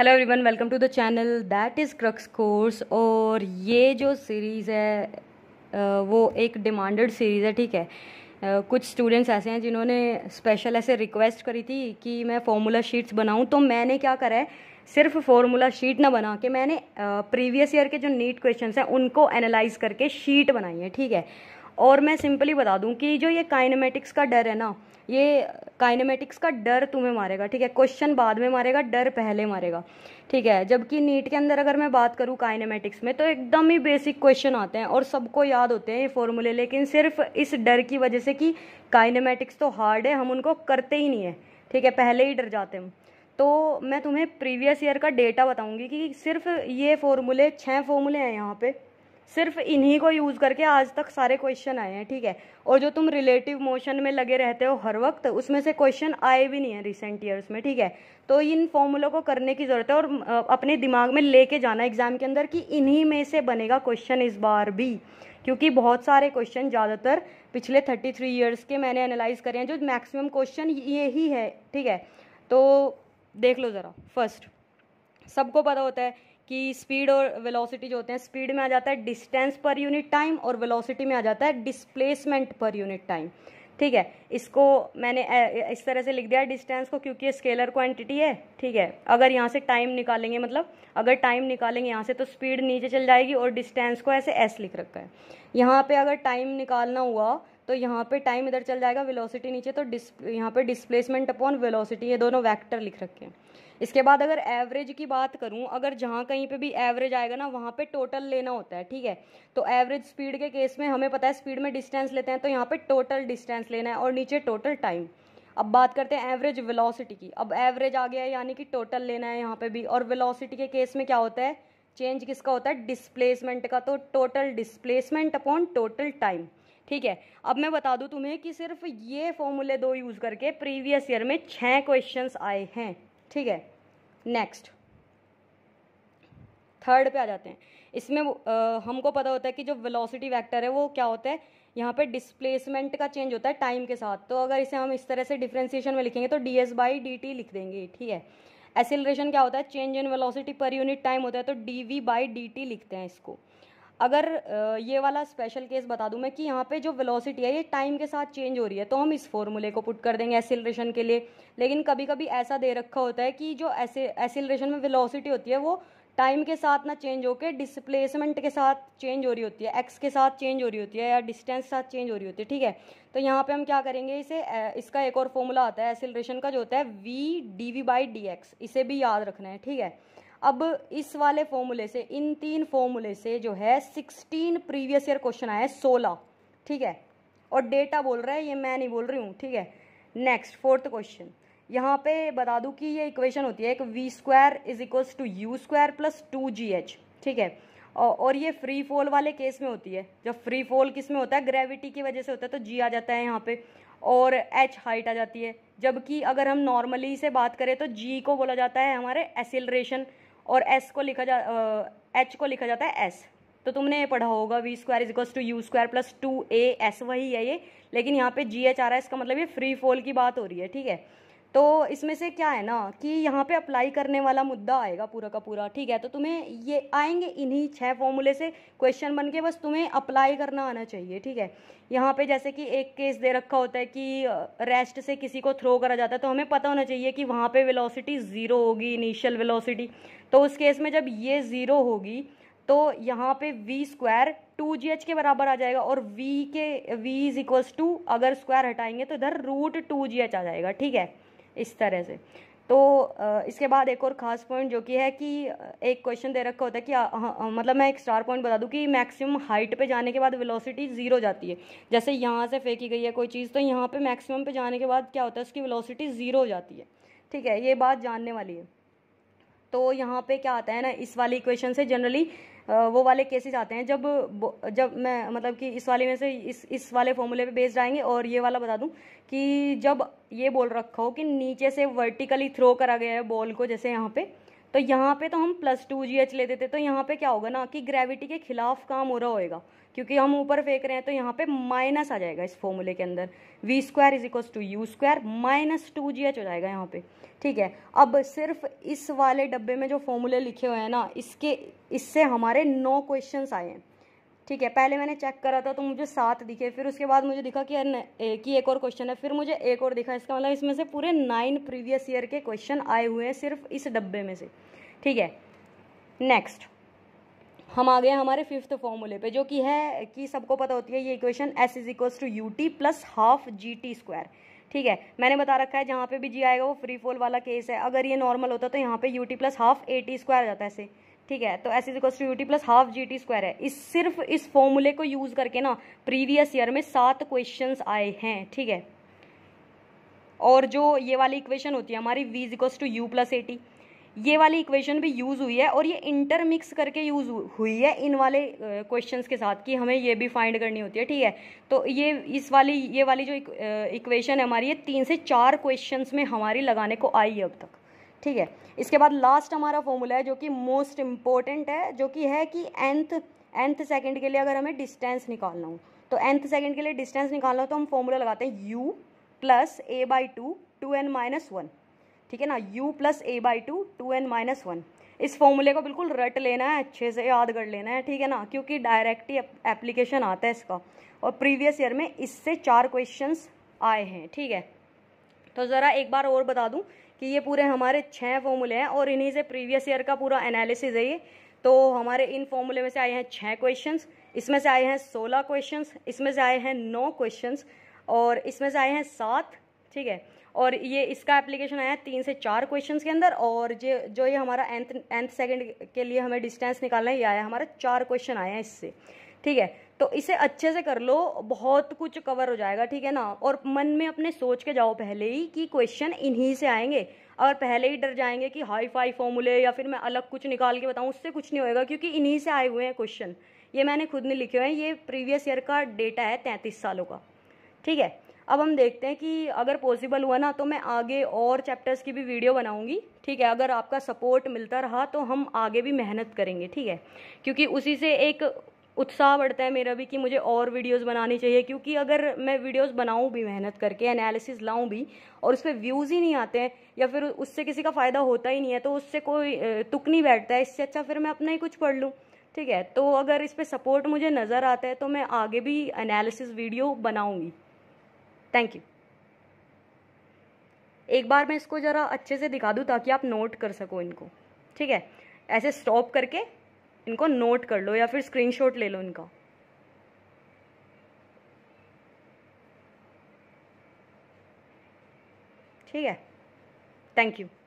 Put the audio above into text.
hello everyone welcome to the channel that is crux course और ये जो series है वो एक डिमांडेड सीरीज़ है ठीक है कुछ स्टूडेंट्स ऐसे हैं जिन्होंने स्पेशल ऐसे रिक्वेस्ट करी थी कि मैं फॉर्मूला शीट्स बनाऊं तो मैंने क्या करा है सिर्फ फॉर्मूला शीट ना बना के मैंने प्रीवियस ईयर के जो नीट क्वेश्चन हैं उनको एनालाइज करके शीट बनाई है ठीक है और मैं सिंपली बता दूँ कि जो ये काइनामेटिक्स का डर है ना ये काइनेमेटिक्स का डर तुम्हें मारेगा ठीक है क्वेश्चन बाद में मारेगा डर पहले मारेगा ठीक है जबकि नीट के अंदर अगर मैं बात करूँ काइनेमेटिक्स में तो एकदम ही बेसिक क्वेश्चन आते हैं और सबको याद होते हैं ये फॉर्मूले लेकिन सिर्फ इस डर की वजह से कि काइनेमेटिक्स तो हार्ड है हम उनको करते ही नहीं है ठीक है पहले ही डर जाते हैं तो मैं तुम्हें प्रीवियस ईयर का डेटा बताऊंगी कि सिर्फ ये फॉर्मूले छः फॉर्मूले हैं यहाँ पे सिर्फ इन्हीं को यूज़ करके आज तक सारे क्वेश्चन आए हैं ठीक है और जो तुम रिलेटिव मोशन में लगे रहते हो हर वक्त उसमें से क्वेश्चन आए भी नहीं है रिसेंट ईयर्स में ठीक है तो इन फॉर्मूलों को करने की ज़रूरत है और अपने दिमाग में लेके जाना एग्जाम के अंदर कि इन्हीं में से बनेगा क्वेश्चन इस बार भी क्योंकि बहुत सारे क्वेश्चन ज़्यादातर पिछले थर्टी थ्री ईयर्स के मैंने एनालाइज करे हैं जो मैक्सिमम क्वेश्चन ये ही है ठीक है तो देख लो ज़रा फर्स्ट सबको पता होता है कि स्पीड और वेलोसिटी जो होते हैं स्पीड में आ जाता है डिस्टेंस पर यूनिट टाइम और वेलोसिटी में आ जाता है डिस्प्लेसमेंट पर यूनिट टाइम ठीक है इसको मैंने इस तरह से लिख दिया डिस्टेंस को क्योंकि स्केलर क्वांटिटी है ठीक है अगर यहाँ से टाइम निकालेंगे मतलब अगर टाइम निकालेंगे यहाँ से तो स्पीड नीचे चल जाएगी और डिस्टेंस को ऐसे एस लिख रखा है यहाँ पे अगर टाइम निकालना हुआ तो यहाँ पे टाइम इधर चल जाएगा वेलोसिटी नीचे तो डिस यहाँ पे डिस्प्लेसमेंट अपॉन वेलोसिटी ये दोनों वैक्टर लिख रखे हैं इसके बाद अगर एवरेज की बात करूँ अगर जहाँ कहीं पे भी एवरेज आएगा ना वहाँ पे टोटल लेना होता है ठीक है तो एवरेज स्पीड के केस में हमें पता है स्पीड में डिस्टेंस लेते हैं तो यहाँ पे टोटल डिस्टेंस लेना है और नीचे टोटल टाइम अब बात करते हैं एवरेज वेलोसिटी की अब एवरेज आ गया है यानी कि टोटल लेना है यहाँ पे भी और वेलोसिटी के केस में क्या होता है चेंज किसका होता है डिस्प्लेसमेंट का तो total displacement upon total time ठीक है अब मैं बता दूं तुम्हें कि सिर्फ ये फॉर्मूले दो यूज़ करके प्रीवियस ईयर में छ क्वेश्चंस आए हैं ठीक है नेक्स्ट थर्ड पे आ जाते हैं इसमें आ, हमको पता होता है कि जो वेलोसिटी वेक्टर है वो क्या होता है यहाँ पे डिस्प्लेसमेंट का चेंज होता है टाइम के साथ तो अगर इसे हम इस तरह से डिफ्रेंसिएशन में लिखेंगे तो d s by d t लिख देंगे ठीक है एसिलेशन क्या होता है चेंज इन वेलोसिटी पर यूनिट टाइम होता है तो d v by d t लिखते हैं इसको अगर ये वाला स्पेशल केस बता दूं मैं कि यहाँ पे जो वेलोसिटी है ये टाइम के साथ चेंज हो रही है तो हम इस फॉर्मूले को पुट कर देंगे एसिलरेशन के लिए लेकिन कभी कभी ऐसा दे रखा होता है कि जो ऐसे एसिलरेशन में वेलोसिटी होती है वो टाइम के साथ ना चेंज होकर डिस्प्लेसमेंट के साथ चेंज हो रही होती है एक्स के साथ चेंज हो रही होती है या डिस्टेंस के साथ चेंज हो रही होती है ठीक है तो यहाँ पे हम क्या करेंगे इसे इसका एक और फॉर्मूला आता है एसिलरेशन का जो होता है v d v by d x इसे भी याद रखना है ठीक है अब इस वाले फॉर्मूले से इन तीन फॉर्मूले से जो है सिक्सटीन प्रीवियस ईयर क्वेश्चन आया है सोलह ठीक है और डेटा बोल रहा है ये मैं नहीं बोल रही हूँ ठीक है नेक्स्ट फोर्थ क्वेश्चन यहाँ पे बता दूँ कि ये इक्वेशन होती है एक v square is equals to u square plus two g h ठीक है और ये फ्री फॉल वाले केस में होती है जब फ्री फॉल किस में होता है ग्रेविटी की वजह से होता है तो जी आ जाता है यहाँ पे और एच हाइट आ जाती है जबकि अगर हम नॉर्मली से बात करें तो जी को बोला जाता है हमारे एसिलरेशन और एस को लिखा जा एच को लिखा जाता है एस तो तुमने ये पढ़ा होगा v square is equals to u square plus two a s वही है ये लेकिन यहाँ पे जी एच आ रहा है इसका मतलब ये फ्री फॉल की बात हो रही है ठीक है तो इसमें से क्या है ना कि यहाँ पे अप्लाई करने वाला मुद्दा आएगा पूरा का पूरा ठीक है तो तुम्हें ये आएंगे इन्हीं छः फॉर्मूले से क्वेश्चन बन के बस तुम्हें अप्लाई करना आना चाहिए ठीक है यहाँ पे जैसे कि एक केस दे रखा होता है कि रेस्ट से किसी को थ्रो करा जाता है तो हमें पता होना चाहिए कि वहाँ पर विलोसिटी ज़ीरो होगी इनिशियल विलोसिटी तो उस केस में जब ये ज़ीरो होगी तो यहाँ पे v स्क्वायर टू जी के बराबर आ जाएगा और v के v इज इक्वल्स टू अगर स्क्वायर हटाएंगे तो इधर रूट टू जी आ जाएगा ठीक है इस तरह से तो इसके बाद एक और ख़ास पॉइंट जो कि है कि एक क्वेश्चन दे रखा होता है कि आ, आ, मतलब मैं एक स्टार पॉइंट बता दूं कि मैक्सिमम हाइट पे जाने के बाद वेलोसिटी ज़ीरो जाती है जैसे यहाँ से फेंकी गई है कोई चीज़ तो यहाँ पे मैक्सिमम पे जाने के बाद क्या होता है उसकी वेलोसिटी ज़ीरो हो जाती है ठीक है ये बात जानने वाली है तो यहाँ पर क्या आता है ना इस वाली इक्वेशन से जनरली वो वाले केसेस आते हैं जब जब मैं मतलब कि इस वाले में से इस इस वाले फॉर्मूले पे बेस्ड आएंगे और ये वाला बता दूं कि जब ये बोल रखा हो कि नीचे से वर्टिकली थ्रो करा गया है बॉल को जैसे यहाँ पे तो यहाँ पे तो हम प्लस टू जी एच ले देते तो यहाँ पे क्या होगा ना कि ग्रेविटी के खिलाफ काम हो रहा होएगा क्योंकि हम ऊपर फेंक रहे हैं तो यहाँ पे माइनस आ जाएगा इस फॉर्मूले के अंदर v square is equal to u square minus two g h हो जाएगा यहाँ पे ठीक है अब सिर्फ इस वाले डब्बे में जो फॉर्मूले लिखे हुए हैं ना इसके इससे हमारे नौ क्वेश्चन आए हैं ठीक है पहले मैंने चेक करा था तो मुझे सात दिखे फिर उसके बाद मुझे दिखा कि एक ही एक और क्वेश्चन है फिर मुझे एक और दिखा इसका मतलब इसमें से पूरे नाइन प्रीवियस ईयर के क्वेश्चन आए हुए हैं सिर्फ इस डब्बे में से ठीक है नेक्स्ट हम आ गए हमारे फिफ्थ फॉर्मूले पे जो कि है कि सबको पता होती है ये equation s is equals to u t plus half g t square ठीक है मैंने बता रखा है जहाँ पे भी जी आएगा वो फ्री फॉल वाला केस है अगर ये नॉर्मल होता तो यहाँ पे u t plus half a t square आ जाता है ऐसे ठीक है तो s is equal to u t plus half g t square है इस सिर्फ इस फॉर्मूले को यूज़ करके ना प्रीवियस ईयर में सात क्वेश्चन आए हैं ठीक है और जो ये वाली इक्वेशन होती है हमारी v is to u plus a t ये वाली इक्वेशन भी यूज़ हुई है और ये इंटरमिक्स करके यूज़ हुई है इन वाले क्वेश्चंस के साथ कि हमें ये भी फाइंड करनी होती है ठीक है तो ये इस वाली ये वाली जो इक्वेशन है हमारी ये तीन से चार क्वेश्चंस में हमारी लगाने को आई है अब तक ठीक है इसके बाद लास्ट हमारा फॉर्मूला है जो कि मोस्ट इम्पॉर्टेंट है जो कि है कि एंथ एंथ सेकेंड के लिए अगर हमें डिस्टेंस निकालना हो तो एंथ सेकेंड के लिए डिस्टेंस निकालना हो तो हम फॉर्मूला लगाते हैं u plus a by two two n minus one ठीक है ना u plus a by two two n minus one इस फॉर्मूले को बिल्कुल रट लेना है अच्छे से याद कर लेना है ठीक है ना क्योंकि डायरेक्ट ही एप्लीकेशन आता है इसका और प्रीवियस ईयर में इससे चार क्वेश्चंस आए हैं ठीक है तो ज़रा एक बार और बता दूं कि ये पूरे हमारे छः फॉर्मूले हैं और इन्हीं से प्रीवियस ईयर का पूरा एनालिसिस है ये तो हमारे इन फॉर्मूले में से आए हैं छः क्वेश्चन इसमें से आए हैं सोलह क्वेश्चन इसमें से आए हैं नौ क्वेश्चन और इसमें से आए हैं सात ठीक है और ये इसका एप्लीकेशन आया है तीन से चार क्वेश्चंस के अंदर और जो जो ये हमारा एंथ एंथ सेकंड के लिए हमें डिस्टेंस निकालना है ये आया हमारा चार क्वेश्चन आए हैं इससे ठीक है तो इसे अच्छे से कर लो बहुत कुछ कवर हो जाएगा ठीक है ना और मन में अपने सोच के जाओ पहले ही कि क्वेश्चन इन्हीं से आएंगे और पहले ही डर जाएंगे कि हाई फाई फॉर्मूले या फिर मैं अलग कुछ निकाल के बताऊँ उससे कुछ नहीं होएगा क्योंकि इन्हीं से आए हुए हैं क्वेश्चन ये मैंने खुद ने लिखे हुए हैं ये प्रीवियस ईयर का डेटा है तैंतीस सालों का ठीक है अब हम देखते हैं कि अगर पॉसिबल हुआ ना तो मैं आगे और चैप्टर्स की भी वीडियो बनाऊंगी ठीक है अगर आपका सपोर्ट मिलता रहा तो हम आगे भी मेहनत करेंगे ठीक है क्योंकि उसी से एक उत्साह बढ़ता है मेरा भी कि मुझे और वीडियोस बनानी चाहिए क्योंकि अगर मैं वीडियोस बनाऊं भी मेहनत करके एनालिसिस लाऊं भी और उस पर व्यूज़ ही नहीं आते हैं या फिर उससे किसी का फ़ायदा होता ही नहीं है तो उससे कोई तुक नहीं बैठता है इससे अच्छा फिर मैं अपना ही कुछ पढ़ लूँ ठीक है तो अगर इस पर सपोर्ट मुझे नज़र आता है तो मैं आगे भी एनालिसिस वीडियो बनाऊँगी थैंक यू एक बार मैं इसको ज़रा अच्छे से दिखा दूँ ताकि आप नोट कर सको इनको ठीक है ऐसे स्टॉप करके इनको नोट कर लो या फिर स्क्रीनशॉट ले लो इनका ठीक है थैंक यू